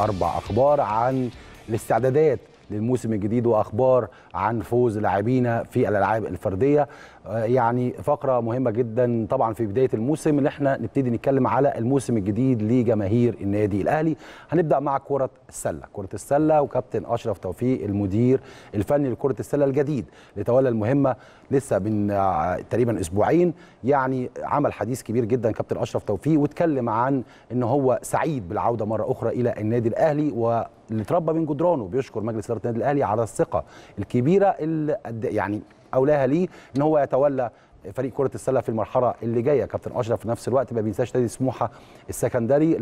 أربع أخبار عن الاستعدادات للموسم الجديد واخبار عن فوز لاعبينا في الالعاب الفرديه آه، يعني فقره مهمه جدا طبعا في بدايه الموسم ان احنا نبتدي نتكلم على الموسم الجديد لجماهير النادي الاهلي هنبدا مع كره السله كره السله وكابتن اشرف توفيق المدير الفني لكره السله الجديد لتولى المهمه لسه من آه، تقريبا اسبوعين يعني عمل حديث كبير جدا كابتن اشرف توفيق واتكلم عن ان هو سعيد بالعوده مره اخرى الى النادي الاهلي و اللي اتربى بين جدرانه بيشكر مجلس اداره النادي الاهلي على الثقه الكبيره اللي يعني اولاها ليه ان هو يتولى فريق كره السله في المرحله اللي جايه كابتن اشرف في نفس الوقت ما بينساش نادي سموحه السكندري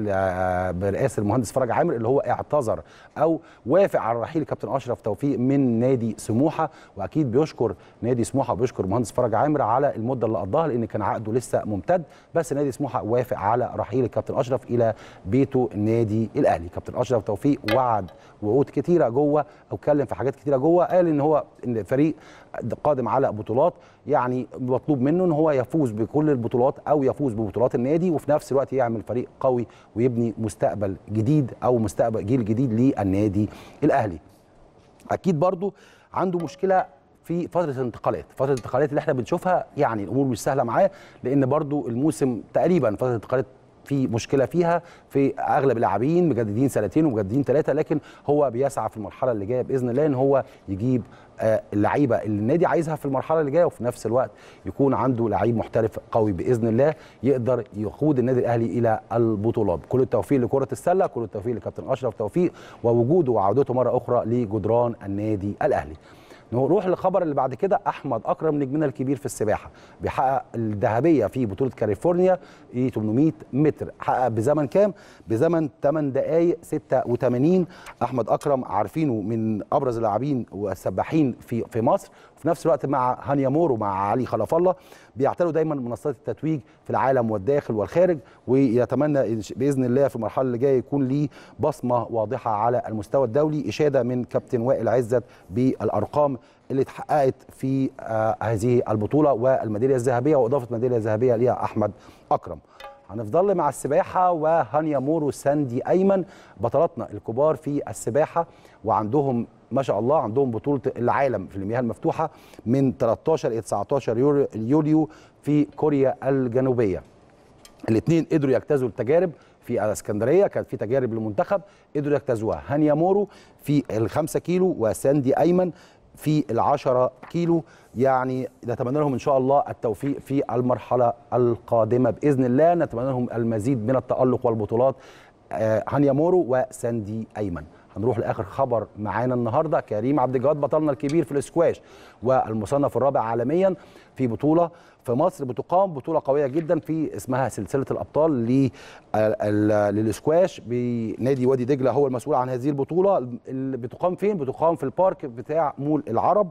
برئاسه المهندس فرج عامر اللي هو اعتذر او وافق على رحيل كابتن اشرف توفيق من نادي سموحه واكيد بيشكر نادي سموحه وبيشكر المهندس فرج عامر على المده اللي قضاها لان كان عقده لسه ممتد بس نادي سموحه وافق على رحيل الكابتن اشرف الى بيته نادي الاهلي كابتن اشرف توفيق وعد وعود كتيره جوه او اتكلم في حاجات كتيره جوه قال ان هو ان فريق قادم على بطولات يعني مطلوب منه ان هو يفوز بكل البطولات او يفوز ببطولات النادي وفي نفس الوقت يعمل فريق قوي ويبني مستقبل جديد او مستقبل جيل جديد للنادي الاهلي اكيد برضو عنده مشكله في فتره الانتقالات فتره الانتقالات اللي احنا بنشوفها يعني الامور مش سهله معاه لان برضو الموسم تقريبا فتره الانتقالات في مشكله فيها في اغلب اللاعبين مجددين سنتين ومجددين ثلاثه لكن هو بيسعى في المرحله اللي جايه باذن الله ان هو يجيب آه، اللعيبه اللي النادي عايزها في المرحله اللي جايه وفي نفس الوقت يكون عنده لعيب محترف قوي باذن الله يقدر يقود النادي الاهلي الى البطولات كل التوفيق لكره السله كل التوفيق لكابتن اشرف توفيق ووجوده وعودته مره اخرى لجدران النادي الاهلي نروح للخبر اللي بعد كده احمد اكرم نجمنا الكبير في السباحه بيحقق الذهبيه في بطوله كاليفورنيا 800 متر حقق بزمن كام بزمن 8 دقائق 86 احمد اكرم عارفينه من ابرز اللاعبين والسباحين في في مصر وفي نفس الوقت مع هانيا مورو مع علي خلف الله بيعتلوا دايما منصات التتويج في العالم والداخل والخارج ويتمنى باذن الله في المرحله اللي جايه يكون ليه بصمه واضحه على المستوى الدولي اشاده من كابتن وائل عزت بالارقام اللي اتحققت في آه، هذه البطوله والميداليه الذهبيه واضافه ميداليه ذهبيه ليها احمد اكرم هنفضل مع السباحة وهانيا مور وساندي أيمن بطلاتنا الكبار في السباحة وعندهم ما شاء الله عندهم بطولة العالم في المياه المفتوحة من 13 إلى 19 يوليو في كوريا الجنوبية الاثنين قدروا يجتازوا التجارب في الاسكندريه كان في تجارب للمنتخب قدروا يجتازوها هانيا مورو في ال 5 كيلو وساندي ايمن في العشرة كيلو يعني نتمنى لهم إن شاء الله التوفيق في المرحلة القادمة بإذن الله نتمنى لهم المزيد من التألق والبطولات آه، هانيا مورو وساندي أيمن هنروح لاخر خبر معانا النهارده كريم عبد الجواد بطلنا الكبير في الاسكواش والمصنف الرابع عالميا في بطوله في مصر بتقام بطوله قويه جدا في اسمها سلسله الابطال للاسكواش بنادي وادي دجله هو المسؤول عن هذه البطوله اللي بتقام فين بتقام في البارك بتاع مول العرب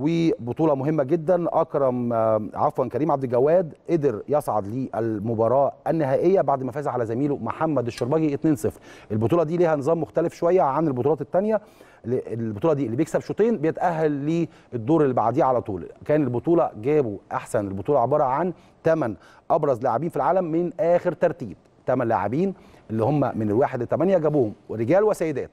وبطوله مهمه جدا اكرم آه، عفوا كريم عبد الجواد قدر يصعد للمباراه النهائيه بعد ما فاز على زميله محمد الشربجي 2-0 البطوله دي ليها نظام مختلف شويه عن البطولات الثانيه البطوله دي اللي بيكسب شوطين بيتاهل للدور اللي بعديه على طول كان البطوله جابوا احسن البطوله عباره عن 8 ابرز لاعبين في العالم من اخر ترتيب 8 لاعبين اللي هم من الواحد ل 8 جابوهم رجال وسيدات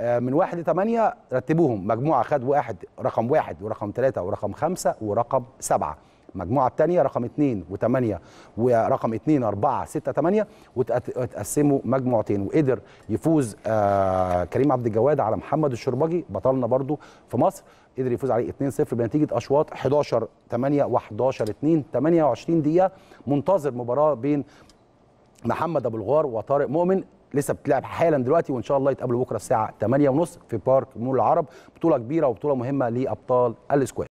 آه، من واحد لثمانية رتبوهم مجموعة خد واحد رقم واحد ورقم ثلاثة ورقم خمسة ورقم سبعة المجموعة الثانية رقم 2 و8 ورقم 2 4 6 8 وتقسموا مجموعتين وقدر يفوز آه، كريم عبد الجواد على محمد الشربجي بطلنا برضو في مصر قدر يفوز عليه 2-0 بنتيجة أشواط 11 8 و11 2 28 دقيقة منتظر مباراة بين محمد أبو الغار وطارق مؤمن لسه بتلعب حالا دلوقتي وان شاء الله يتقابلوا بكره الساعه 8:30 في بارك مول العرب بطوله كبيره وبطوله مهمه لابطال الاسكواد